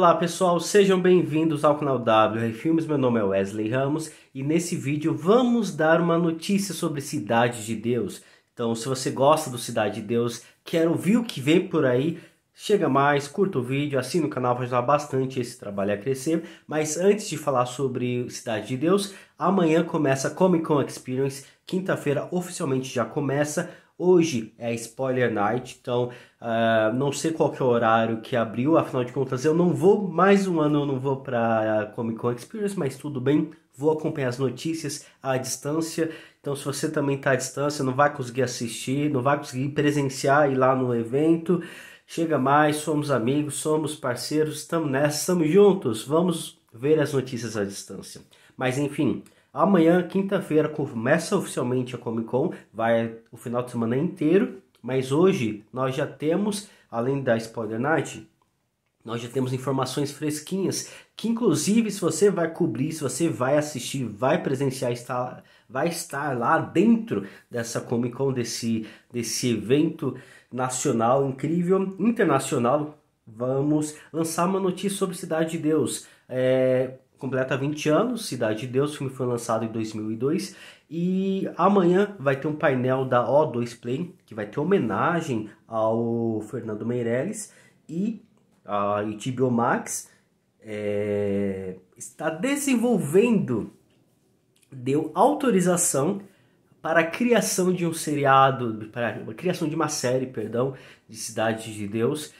Olá pessoal, sejam bem-vindos ao canal WR Filmes, meu nome é Wesley Ramos e nesse vídeo vamos dar uma notícia sobre Cidade de Deus. Então se você gosta do Cidade de Deus, quer ouvir o que vem por aí, chega mais, curta o vídeo, assina o canal, vai ajudar bastante esse trabalho a crescer. Mas antes de falar sobre Cidade de Deus, amanhã começa a Comic Con Experience, quinta-feira oficialmente já começa, Hoje é spoiler night, então uh, não sei qual que é o horário que abriu, afinal de contas eu não vou, mais um ano eu não vou para Comic Con Experience, mas tudo bem, vou acompanhar as notícias à distância. Então se você também está à distância, não vai conseguir assistir, não vai conseguir presenciar ir lá no evento, chega mais, somos amigos, somos parceiros, estamos nessa, estamos juntos, vamos ver as notícias à distância. Mas enfim, Amanhã, quinta-feira, começa oficialmente a Comic Con, vai o final de semana inteiro, mas hoje nós já temos, além da Spoiler Night, nós já temos informações fresquinhas que, inclusive, se você vai cobrir, se você vai assistir, vai presenciar, está, vai estar lá dentro dessa Comic Con, desse, desse evento nacional incrível, internacional, vamos lançar uma notícia sobre Cidade de Deus. É, completa 20 anos, Cidade de Deus, o filme foi lançado em 2002 e amanhã vai ter um painel da O2 Play que vai ter homenagem ao Fernando Meirelles e a HBO Max é, está desenvolvendo, deu autorização para a criação de um seriado, para a criação de uma série, perdão, de Cidade de Deus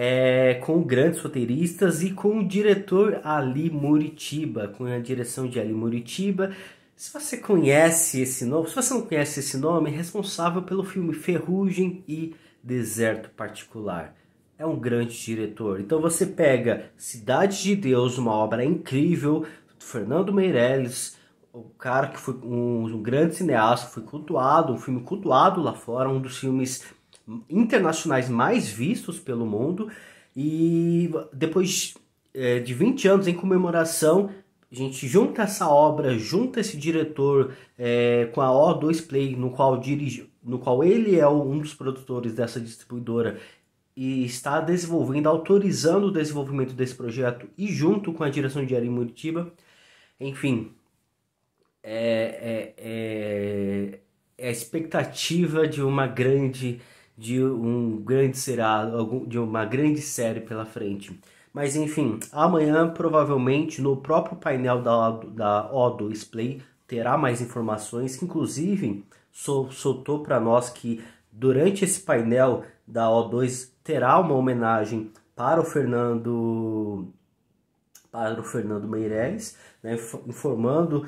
é, com grandes roteiristas e com o diretor Ali Muritiba, com a direção de Ali Muritiba. Se você conhece esse nome, se você não conhece esse nome, é responsável pelo filme Ferrugem e Deserto Particular. É um grande diretor. Então você pega Cidade de Deus, uma obra incrível, Fernando Meirelles, o cara que foi um, um grande cineasta, foi cultuado, um filme cultuado lá fora, um dos filmes internacionais mais vistos pelo mundo. E depois é, de 20 anos em comemoração, a gente junta essa obra, junta esse diretor é, com a O2 Play, no qual dirige, no qual ele é um dos produtores dessa distribuidora e está desenvolvendo, autorizando o desenvolvimento desse projeto e junto com a direção de Ari Muritiba. Enfim, é, é, é, é a expectativa de uma grande de um grande seriado, de uma grande série pela frente. Mas enfim, amanhã provavelmente no próprio painel da, da O2 Play terá mais informações, inclusive sol, soltou para nós que durante esse painel da O2 terá uma homenagem para o Fernando para o Fernando Meirelles, né, informando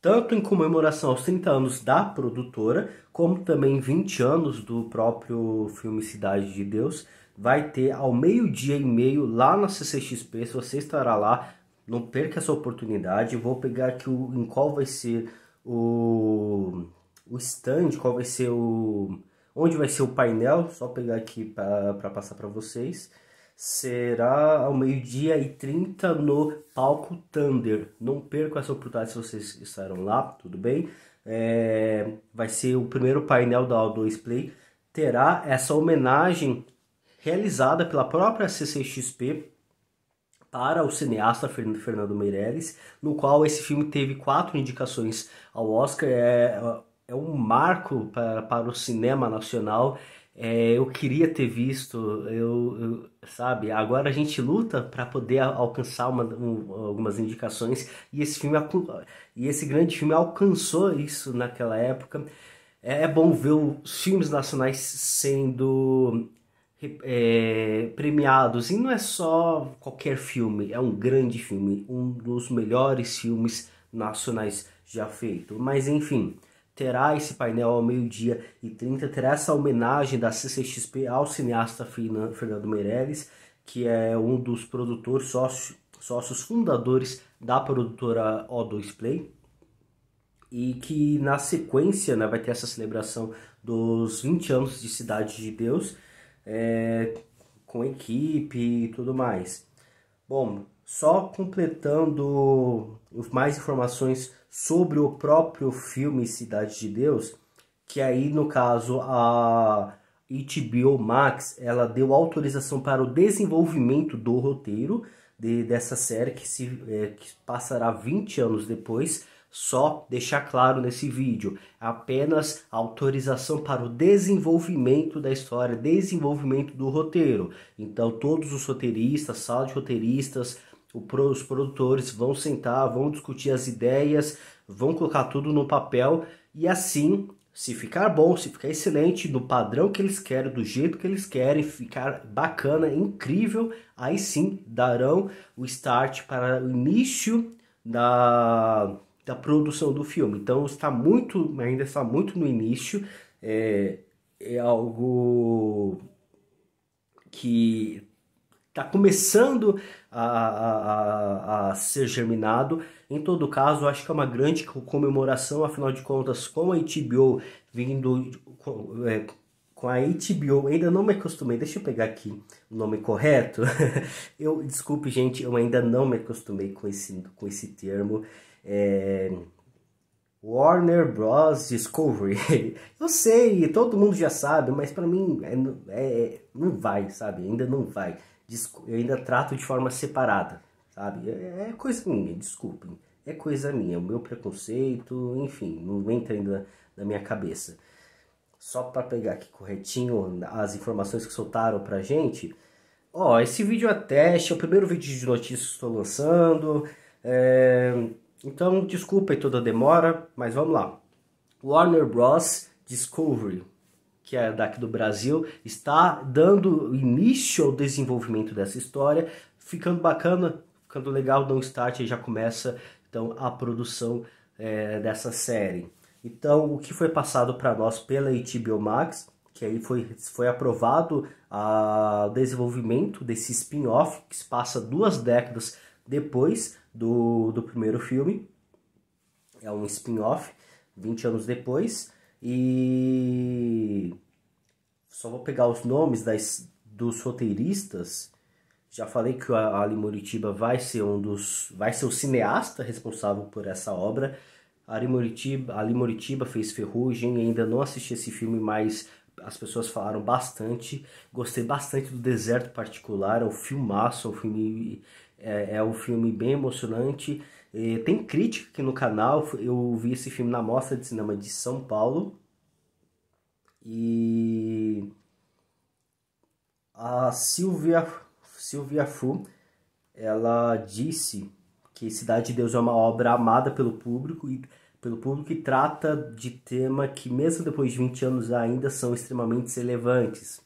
tanto em comemoração aos 30 anos da produtora, como também 20 anos do próprio filme Cidade de Deus. Vai ter ao meio-dia e meio lá na CCXP, se você estará lá, não perca essa oportunidade. Vou pegar aqui o, em qual vai ser o, o stand, qual vai ser o. onde vai ser o painel, só pegar aqui para passar para vocês será ao meio-dia e 30 no palco Thunder. Não percam essa oportunidade se vocês estarão lá, tudo bem? É, vai ser o primeiro painel da O2 Play. Terá essa homenagem realizada pela própria CCXP para o cineasta Fernando Meirelles, no qual esse filme teve quatro indicações ao Oscar. É, é um marco para, para o cinema nacional é, eu queria ter visto, eu, eu, sabe? Agora a gente luta para poder alcançar uma, um, algumas indicações e esse filme e esse grande filme alcançou isso naquela época. É, é bom ver os filmes nacionais sendo é, premiados e não é só qualquer filme, é um grande filme, um dos melhores filmes nacionais já feito. Mas enfim terá esse painel ao meio-dia e 30, terá essa homenagem da CCXP ao cineasta Fernando Meirelles, que é um dos produtores sócio, sócios fundadores da produtora O2 Play, e que na sequência né, vai ter essa celebração dos 20 anos de Cidade de Deus, é, com equipe e tudo mais. Bom, só completando mais informações sobre o próprio filme Cidade de Deus, que aí no caso a HBO Max ela deu autorização para o desenvolvimento do roteiro de, dessa série que se é, que passará 20 anos depois. Só deixar claro nesse vídeo, apenas autorização para o desenvolvimento da história, desenvolvimento do roteiro. Então, todos os roteiristas, sala de roteiristas, os produtores vão sentar, vão discutir as ideias, vão colocar tudo no papel e assim, se ficar bom, se ficar excelente, no padrão que eles querem, do jeito que eles querem, ficar bacana, incrível, aí sim darão o start para o início da, da produção do filme. Então está muito, ainda está muito no início, é, é algo que está começando a, a, a, ser germinado. Em todo caso, acho que é uma grande comemoração, afinal de contas, com a HBO vindo. Com, é, com a HBO, ainda não me acostumei, deixa eu pegar aqui o nome correto. eu desculpe, gente, eu ainda não me acostumei com esse, com esse termo. É... Warner Bros. Discovery. eu sei, todo mundo já sabe, mas para mim é, é, é, não vai, sabe? Ainda não vai eu ainda trato de forma separada, sabe? É, é, coisa minha, desculpem. É coisa minha, o meu preconceito, enfim, não entra ainda na minha cabeça. Só para pegar aqui corretinho as informações que soltaram pra gente. Ó, esse vídeo é teste, é o primeiro vídeo de notícias que estou lançando. É... Então, desculpa aí toda a demora, mas vamos lá. Warner Bros. Discovery que é daqui do Brasil, está dando início ao desenvolvimento dessa história, ficando bacana, ficando legal, dá um start e já começa então a produção é, dessa série. Então, o que foi passado para nós pela HBO Max, que aí foi, foi aprovado o desenvolvimento desse spin-off, que se passa duas décadas depois do, do primeiro filme, é um spin-off, 20 anos depois, e só vou pegar os nomes das, dos roteiristas. Já falei que o Ali Moritiba vai ser um dos. vai ser o cineasta responsável por essa obra. Ali Moritiba, Ali Moritiba fez Ferrugem, ainda não assisti esse filme, mas as pessoas falaram bastante. Gostei bastante do Deserto Particular, é um filmaço, é um filme, é, é um filme bem emocionante. É, tem crítica aqui no canal. Eu vi esse filme na Mostra de Cinema de São Paulo. E a Silvia, Silvia Fu, ela disse que Cidade de Deus é uma obra amada pelo público e pelo público que trata de tema que mesmo depois de 20 anos ainda são extremamente relevantes.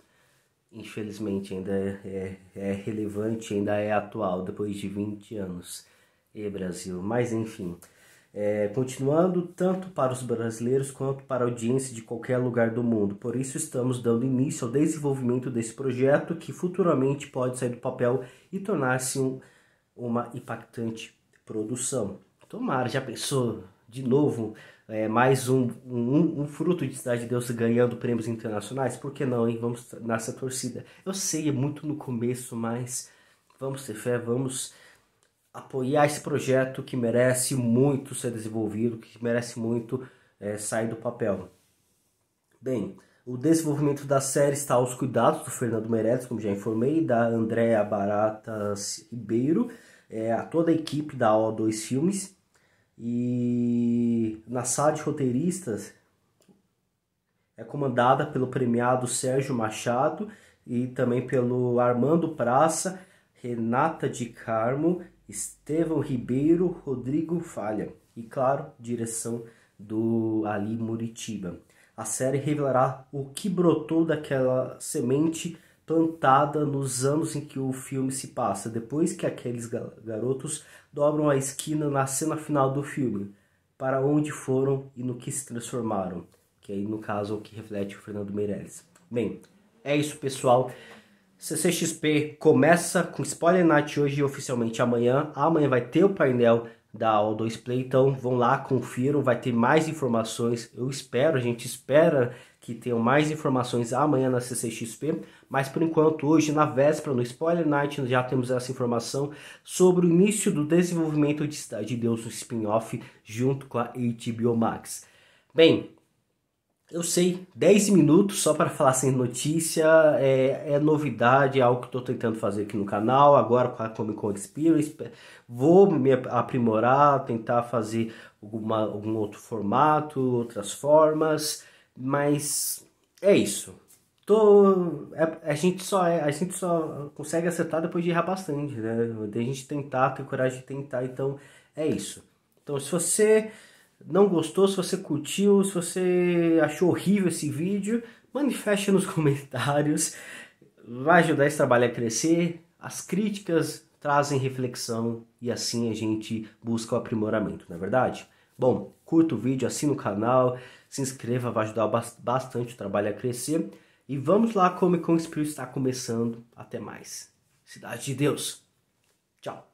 Infelizmente ainda é, é, é relevante, ainda é atual depois de 20 anos e Brasil. Mas enfim, é, continuando tanto para os brasileiros quanto para a audiência de qualquer lugar do mundo. Por isso estamos dando início ao desenvolvimento desse projeto que futuramente pode sair do papel e tornar-se um, uma impactante produção. Tomara, já pensou de novo é, mais um, um, um, fruto de Cidade de Deus ganhando prêmios internacionais? Por que não, hein? Vamos nessa torcida. Eu sei, é muito no começo, mas vamos ter fé, vamos apoiar esse projeto que merece muito ser desenvolvido, que merece muito é, sair do papel. Bem, o desenvolvimento da série está aos cuidados do Fernando Meirelles, como já informei, da Andréa Baratas Ribeiro, é, a toda a equipe da O2 Filmes. E na sala de roteiristas é comandada pelo premiado Sérgio Machado e também pelo Armando Praça, Renata de Carmo Estevão Ribeiro, Rodrigo Falha e, claro, direção do Ali Muritiba. A série revelará o que brotou daquela semente plantada nos anos em que o filme se passa, depois que aqueles garotos dobram a esquina na cena final do filme, para onde foram e no que se transformaram, que aí no caso é o que reflete o Fernando Meirelles. Bem, é isso pessoal. CCXP começa com Spoiler Night hoje e oficialmente amanhã. Amanhã vai ter o painel da O2 Play, então vão lá, confiram, vai ter mais informações. Eu espero, a gente espera que tenham mais informações amanhã na CCXP, mas por enquanto hoje na véspera no Spoiler Night já temos essa informação sobre o início do desenvolvimento de Cidade de Deus no um spin-off junto com a HBO Max. Bem, eu sei, 10 minutos só para falar sem notícia, é, é novidade, é algo que estou tentando fazer aqui no canal, agora com a Comic Con Experience. Vou me aprimorar, tentar fazer alguma, algum outro formato, outras formas, mas é isso. Tô, a, é, a gente só é, a gente só consegue acertar depois de errar bastante, né? De a gente tentar, ter coragem de tentar, então é isso. Então se você não gostou, se você curtiu, se você achou horrível esse vídeo, manifeste nos comentários. Vai ajudar esse trabalho a crescer. As críticas trazem reflexão e assim a gente busca o aprimoramento, não é verdade? Bom, curta o vídeo, assina o canal, se inscreva, vai ajudar bastante o trabalho a crescer. E vamos lá, Comic Con Spirit está começando. Até mais. Cidade de Deus. Tchau.